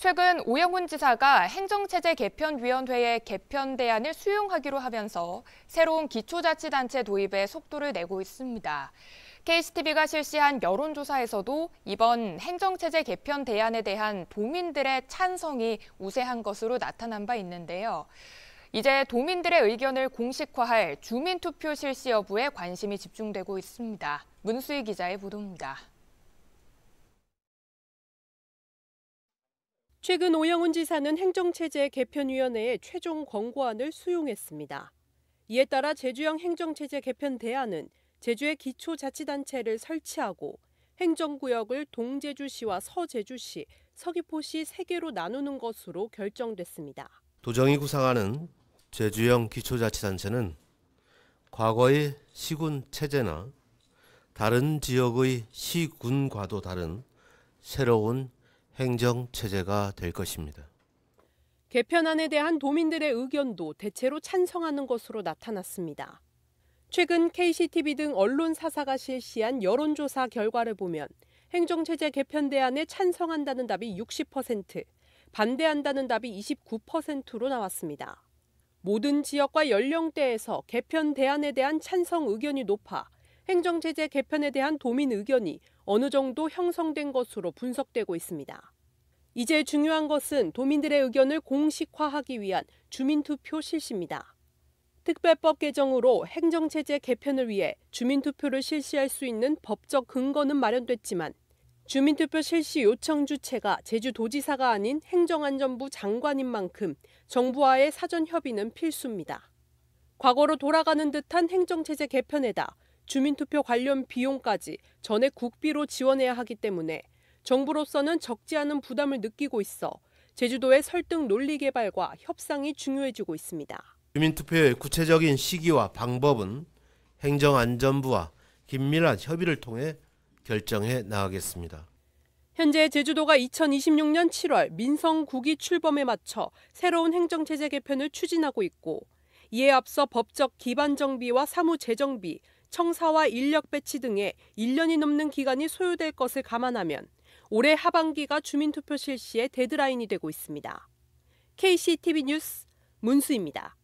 최근 오영훈 지사가 행정체제 개편위원회의 개편 대안을 수용하기로 하면서 새로운 기초자치단체 도입에 속도를 내고 있습니다. KCTV가 실시한 여론조사에서도 이번 행정체제 개편 대안에 대한 도민들의 찬성이 우세한 것으로 나타난 바 있는데요. 이제 도민들의 의견을 공식화할 주민투표 실시 여부에 관심이 집중되고 있습니다. 문수희 기자의 보도입니다. 최근 오영훈 지사는 행정체제 개편위원회의 최종 권고안을 수용했습니다. 이에 따라 제주형 행정체제 개편 대안은 제주의 기초자치단체를 설치하고 행정구역을 동제주시와 서제주시, 서귀포시 3 개로 나누는 것으로 결정됐습니다. 도정이 구상하는 제주형 기초자치단체는 과거의 시군 체제나 다른 지역의 시군과도 다른 새로운 행정 체제가 될 것입니다. 개편안에 대한 도민들의 의견도 대체로 찬성하는 것으로 나타났습니다. 최근 KCTV 등 언론 사사가 실시한 여론조사 결과를 보면 행정체제 개편 대안에 찬성한다는 답이 60%, 반대한다는 답이 29%로 나왔습니다. 모든 지역과 연령대에서 개편 대안에 대한 찬성 의견이 높아 행정체제 개편에 대한 도민 의견이 어느 정도 형성된 것으로 분석되고 있습니다. 이제 중요한 것은 도민들의 의견을 공식화하기 위한 주민투표 실시입니다. 특별법 개정으로 행정체제 개편을 위해 주민투표를 실시할 수 있는 법적 근거는 마련됐지만 주민투표 실시 요청 주체가 제주도지사가 아닌 행정안전부 장관인 만큼 정부와의 사전 협의는 필수입니다. 과거로 돌아가는 듯한 행정체제 개편에다 주민투표 관련 비용까지 전액 국비로 지원해야 하기 때문에 정부로서는 적지 않은 부담을 느끼고 있어 제주도의 설득 논리 개발과 협상이 중요해지고 있습니다. 주민투표의 구체적인 시기와 방법은 행정안전부와 긴밀한 협의를 통해 결정해 나가겠습니다. 현재 제주도가 2026년 7월 민성 국기 출범에 맞춰 새로운 행정체제 개편을 추진하고 있고 이에 앞서 법적 기반 정비와 사무 재정비, 청사와 인력 배치 등에 1년이 넘는 기간이 소요될 것을 감안하면 올해 하반기가 주민투표 실시의 데드라인이 되고 있습니다. KCTV 뉴스 문수입니다.